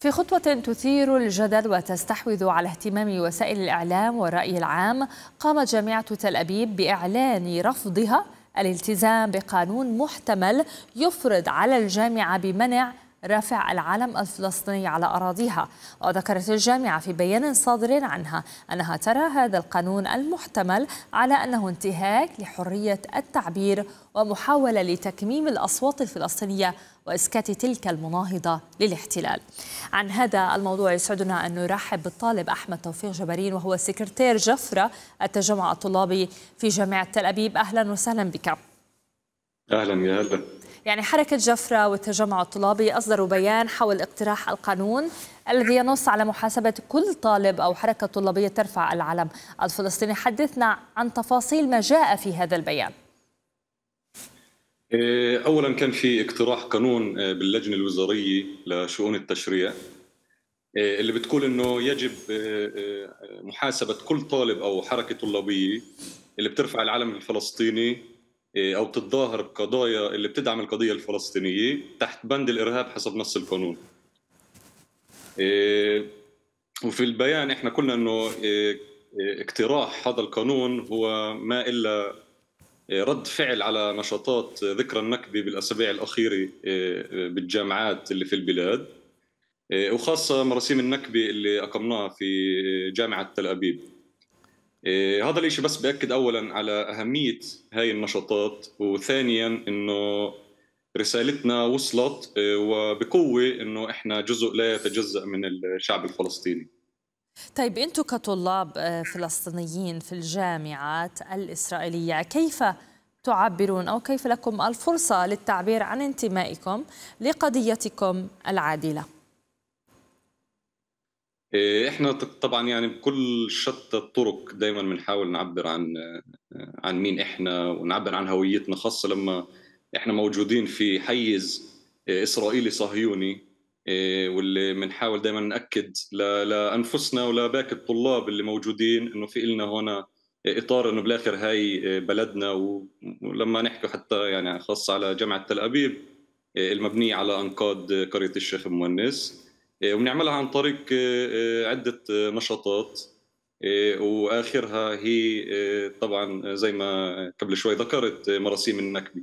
في خطوة تثير الجدل وتستحوذ على اهتمام وسائل الإعلام والرأي العام قامت جامعة تل أبيب بإعلان رفضها الالتزام بقانون محتمل يفرض على الجامعة بمنع رفع العلم الفلسطيني على أراضيها وذكرت الجامعة في بيان صادر عنها أنها ترى هذا القانون المحتمل على أنه انتهاك لحرية التعبير ومحاولة لتكميم الأصوات الفلسطينية وإسكات تلك المناهضة للاحتلال عن هذا الموضوع يسعدنا أن نرحب بالطالب أحمد توفيق جبرين وهو سكرتير جفرة التجمع الطلابي في جامعة تل أبيب أهلا وسهلا بك أهلا يا هلا يعني حركة جفرة والتجمع الطلابي أصدروا بيان حول اقتراح القانون الذي ينص على محاسبة كل طالب أو حركة طلابية ترفع العلم الفلسطيني حدثنا عن تفاصيل ما جاء في هذا البيان آه، اولا كان في اقتراح قانون آه، باللجنه الوزاريه لشؤون التشريع آه، اللي بتقول انه يجب محاسبه كل طالب او حركه طلابيه اللي بترفع العلم الفلسطيني او بتتظاهر بقضايا اللي بتدعم القضيه الفلسطينيه تحت بند الارهاب حسب نص القانون. وفي البيان احنا قلنا انه اقتراح هذا القانون هو ما الا رد فعل على نشاطات ذكرى النكبه بالاسابيع الاخيره آه، آه، بالجامعات اللي في البلاد آه، وخاصه مراسيم النكبه اللي اقمناها في جامعه تل ابيب هذا الإشي بس باكد اولا على اهميه هاي النشاطات وثانيا انه رسالتنا وصلت وبقوه انه احنا جزء لا يتجزا من الشعب الفلسطيني طيب أنتم كطلاب آه، فلسطينيين في الجامعات الإسرائيلية كيف تعبرون أو كيف لكم الفرصة للتعبير عن انتمائكم لقضيتكم العادلة؟ إيه، احنا طبعا يعني بكل شتى الطرق دائما بنحاول نعبر عن آه، عن مين احنا ونعبر عن هويتنا خاصه لما احنا موجودين في حيز آه، اسرائيلي صهيوني إيه، واللي بنحاول دائما ناكد لانفسنا ولباقي الطلاب اللي موجودين انه في النا هنا اطار انه بالاخر هاي إيه، بلدنا ولما نحكي حتى يعني خاصه على جامعه تل ابيب إيه، المبنيه على انقاض قريه الشيخ مونس وبنعملها عن طريق عده نشاطات واخرها هي طبعا زي ما قبل شوي ذكرت مراسيم النكبه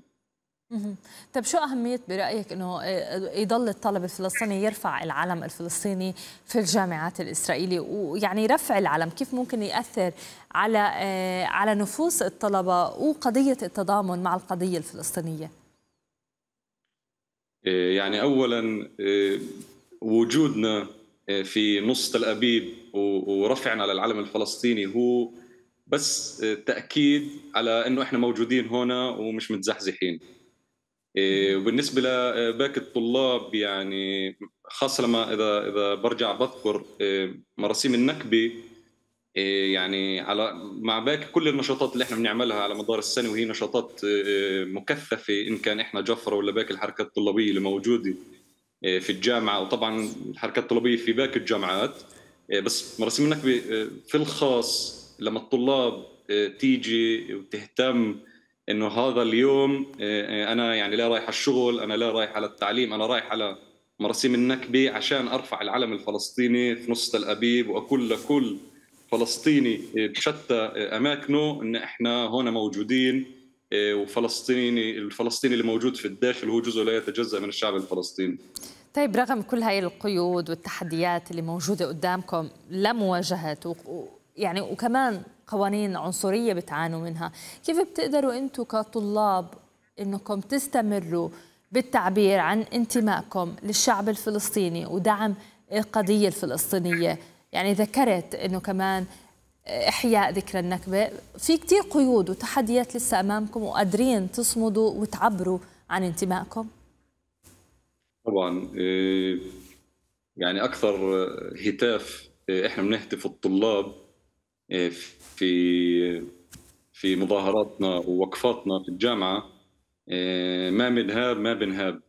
طيب شو أهمية برأيك أنه آه، آه، يضل الطالب الفلسطيني يرفع العلم الفلسطيني في الجامعات الإسرائيلية ويعني رفع العلم كيف ممكن يأثر على آه، على نفوس الطلبة وقضية التضامن مع القضية الفلسطينية يعني أولا وجودنا في نص تل أبيب ورفعنا للعلم الفلسطيني هو بس تأكيد على أنه إحنا موجودين هنا ومش متزحزحين إيه، وبالنسبه لباقي إيه، الطلاب يعني خاصه لما اذا اذا برجع بذكر إيه، مراسيم النكبه يعني على مع باقي كل النشاطات اللي احنا بنعملها على مدار السنه وهي نشاطات مكثفه ان كان احنا جفره ولا باقي الحركات الطلابيه اللي موجوده في الجامعه وطبعا الحركات الطلابيه في باقي الجامعات بس مراسيم النكبه في الخاص لما الطلاب تيجي وتهتم انه هذا اليوم آه، آه، انا يعني لا رايح على الشغل انا لا رايح على التعليم انا رايح على مراسيم النكبه عشان ارفع العلم الفلسطيني في نص تل ابيب واقول لكل فلسطيني آه، بشتى اماكنه ان احنا هنا موجودين وفلسطيني الفلسطيني اللي موجود في الداخل هو جزء لا يتجزا من الشعب الفلسطيني طيب رغم كل هاي القيود والتحديات اللي موجوده قدامكم لمواجهه يعني وكمان قوانين عنصريه بتعانوا منها كيف بتقدروا انتم كطلاب انكم تستمروا بالتعبير عن انتمائكم للشعب الفلسطيني ودعم القضيه الفلسطينيه يعني ذكرت انه كمان احياء ذكرى النكبه في كثير قيود وتحديات لسه امامكم وقادرين تصمدوا وتعبروا عن انتمائكم طبعا إيه، يعني اكثر هتاف احنا بنهتف الطلاب إيه، في في مظاهراتنا ووقفاتنا في الجامعه إيه، ما منهاب ما بنهاب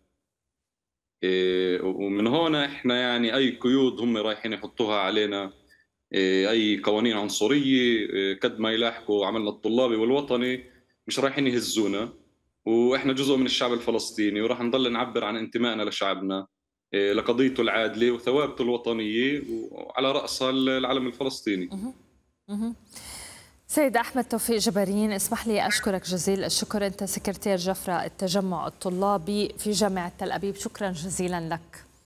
إيه، ومن هون احنا يعني اي قيود هم رايحين يحطوها علينا اي قوانين عنصريه قد ما يلاحقوا عملنا الطلابي والوطني مش رايحين يهزونا واحنا جزء من الشعب الفلسطيني وراح نضل نعبر عن انتمائنا لشعبنا لقضيته العادله وثوابته الوطنيه وعلى راسها العلم الفلسطيني سيد أحمد توفيق جبارين اسمح لي أشكرك جزيل الشكر أنت سكرتير جفرة التجمع الطلابي في جامعة تل أبيب شكرا جزيلا لك